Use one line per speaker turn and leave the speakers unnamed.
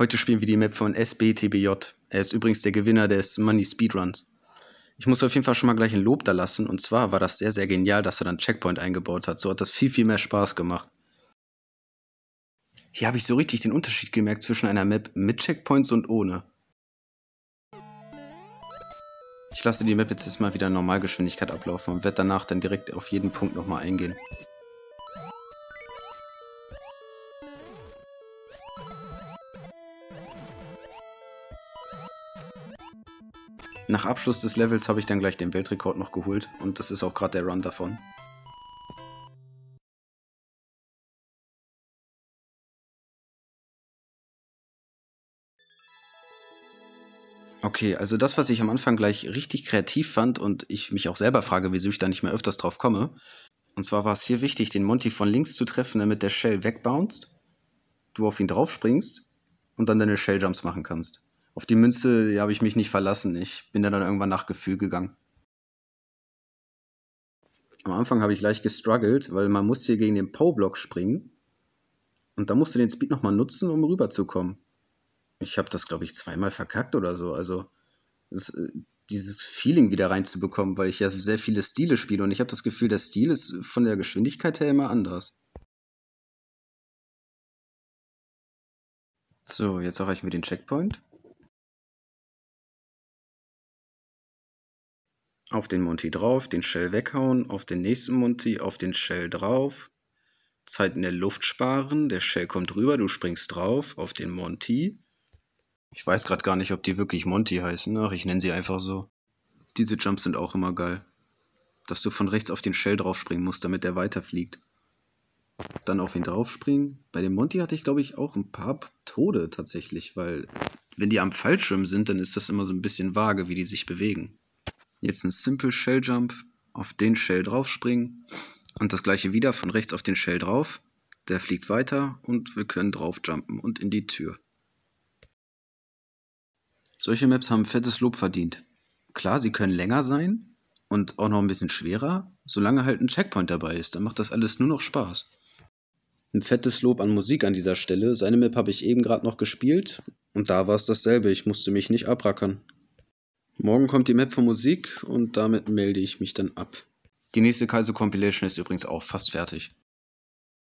Heute spielen wir die Map von SBTBJ. Er ist übrigens der Gewinner des Money Speedruns. Ich muss auf jeden Fall schon mal gleich ein Lob da lassen. Und zwar war das sehr, sehr genial, dass er dann Checkpoint eingebaut hat. So hat das viel, viel mehr Spaß gemacht. Hier habe ich so richtig den Unterschied gemerkt zwischen einer Map mit Checkpoints und ohne. Ich lasse die Map jetzt erstmal wieder in Normalgeschwindigkeit ablaufen und werde danach dann direkt auf jeden Punkt nochmal eingehen. Nach Abschluss des Levels habe ich dann gleich den Weltrekord noch geholt und das ist auch gerade der Run davon. Okay, also das, was ich am Anfang gleich richtig kreativ fand und ich mich auch selber frage, wieso ich da nicht mehr öfters drauf komme. Und zwar war es hier wichtig, den Monty von links zu treffen, damit der Shell wegbounced, du auf ihn draufspringst und dann deine Shelljumps machen kannst. Auf die Münze ja, habe ich mich nicht verlassen. Ich bin da dann irgendwann nach Gefühl gegangen. Am Anfang habe ich leicht gestruggelt, weil man muss hier gegen den Po-Block springen. Und da musste du den Speed nochmal nutzen, um rüberzukommen. Ich habe das, glaube ich, zweimal verkackt oder so. Also das, äh, dieses Feeling wieder reinzubekommen, weil ich ja sehr viele Stile spiele. Und ich habe das Gefühl, der Stil ist von der Geschwindigkeit her immer anders. So, jetzt erreichen wir den Checkpoint. Auf den Monty drauf, den Shell weghauen, auf den nächsten Monty, auf den Shell drauf. Zeit in der Luft sparen, der Shell kommt rüber, du springst drauf, auf den Monty. Ich weiß gerade gar nicht, ob die wirklich Monty heißen, ach, ich nenne sie einfach so. Diese Jumps sind auch immer geil. Dass du von rechts auf den Shell draufspringen musst, damit er weiterfliegt. Dann auf ihn draufspringen. Bei dem Monty hatte ich, glaube ich, auch ein paar Tode tatsächlich, weil wenn die am Fallschirm sind, dann ist das immer so ein bisschen vage, wie die sich bewegen. Jetzt ein Simple Shell Jump, auf den Shell draufspringen und das gleiche wieder von rechts auf den Shell drauf. Der fliegt weiter und wir können draufjumpen und in die Tür. Solche Maps haben fettes Lob verdient. Klar, sie können länger sein und auch noch ein bisschen schwerer, solange halt ein Checkpoint dabei ist, dann macht das alles nur noch Spaß. Ein fettes Lob an Musik an dieser Stelle. Seine Map habe ich eben gerade noch gespielt und da war es dasselbe. Ich musste mich nicht abrackern. Morgen kommt die Map von Musik und damit melde ich mich dann ab. Die nächste Kaiser Compilation ist übrigens auch fast fertig.